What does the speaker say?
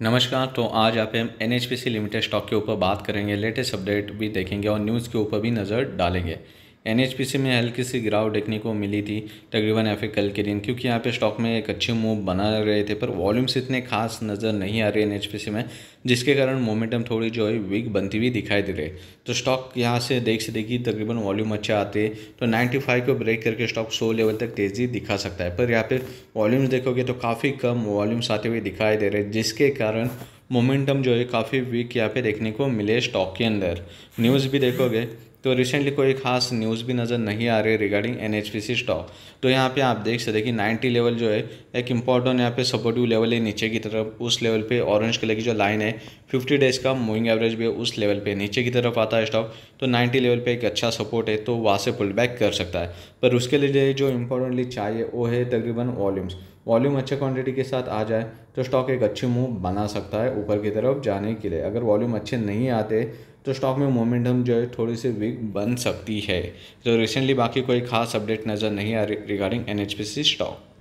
नमस्कार तो आज आप हम एन लिमिटेड स्टॉक के ऊपर बात करेंगे लेटेस्ट अपडेट भी देखेंगे और न्यूज़ के ऊपर भी नज़र डालेंगे एन में हल्की सी गिराव देखने को मिली थी तकरीबन या फिर कल के दिन क्योंकि यहाँ पे स्टॉक में एक अच्छे मूव बना रहे थे पर वॉल्यूम्स इतने खास नज़र नहीं आ रहे एन में जिसके कारण मोमेंटम थोड़ी जो है वीक बनती हुई दिखाई दे रही तो स्टॉक यहाँ से देख से देखिए तकरीबन वॉल्यूम अच्छे आते तो फाइव को ब्रेक करके स्टॉक सो लेवल तक तेज़ी दिखा सकता है पर यहाँ पर वॉल्यूम्स देखोगे तो काफ़ी कम वॉल्यूम्स आते हुए दिखाई दे रहे जिसके कारण मोमेंटम जो है काफ़ी वीक यहाँ पे देखने को मिले स्टॉक के अंदर न्यूज़ भी देखोगे तो रिसेंटली कोई खास न्यूज़ भी नज़र नहीं आ रही है रिगार्डिंग एन स्टॉक तो यहाँ पे आप देख सकते हैं कि नाइन्टी लेवल जो है एक इंपॉर्टेंट यहाँ पे सपोर्टिव लेवल है नीचे की तरफ उस लेवल पे ऑरेंज कलर की जो लाइन है फिफ्टी डेज का मूविंग एवरेज भी है उस लेवल पे नीचे की तरफ आता है स्टॉक तो नाइन्टी लेवल पर एक अच्छा सपोर्ट है तो वहाँ से पुल बैक कर सकता है पर उसके लिए जो इंपॉर्टेंटली चाहिए वो है तकरीबन वॉल्यूम्स वॉल्यूम अच्छे क्वांटिटी के साथ आ जाए तो स्टॉक एक अच्छी मूव बना सकता है ऊपर की तरफ जाने के लिए अगर वॉल्यूम अच्छे नहीं आते तो स्टॉक में मोमेंटम जो है थोड़ी सी वीक बन सकती है तो रिसेंटली बाकी कोई खास अपडेट नज़र नहीं आ रही रिगार्डिंग एन स्टॉक